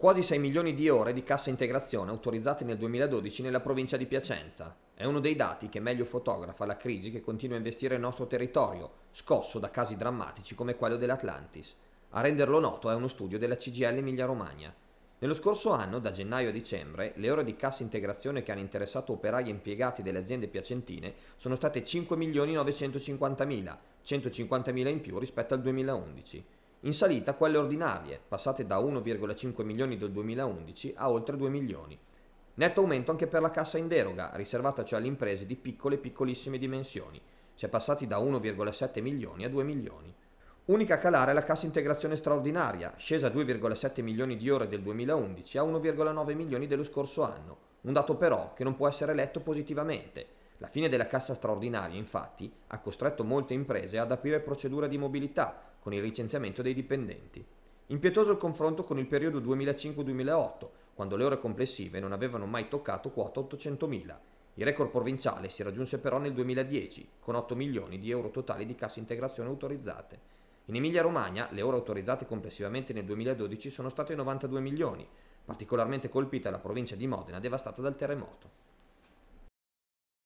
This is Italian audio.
quasi 6 milioni di ore di cassa integrazione autorizzate nel 2012 nella provincia di Piacenza. È uno dei dati che meglio fotografa la crisi che continua a investire il nostro territorio, scosso da casi drammatici come quello dell'Atlantis. A renderlo noto è uno studio della CGL Emilia-Romagna. Nello scorso anno, da gennaio a dicembre, le ore di cassa integrazione che hanno interessato operai e impiegati delle aziende piacentine sono state 5.950.000, 150.000 in più rispetto al 2011 in salita quelle ordinarie, passate da 1,5 milioni del 2011 a oltre 2 milioni. Netto aumento anche per la cassa in deroga, riservata cioè alle imprese di piccole e piccolissime dimensioni, si è passati da 1,7 milioni a 2 milioni. Unica a calare la cassa integrazione straordinaria, scesa a 2,7 milioni di ore del 2011 a 1,9 milioni dello scorso anno, un dato però che non può essere letto positivamente, la fine della cassa straordinaria, infatti, ha costretto molte imprese ad aprire procedure di mobilità con il licenziamento dei dipendenti. Impietoso il confronto con il periodo 2005-2008, quando le ore complessive non avevano mai toccato quota 800.000. Il record provinciale si raggiunse però nel 2010, con 8 milioni di euro totali di casse integrazione autorizzate. In Emilia-Romagna le ore autorizzate complessivamente nel 2012 sono state 92 milioni, particolarmente colpita la provincia di Modena devastata dal terremoto.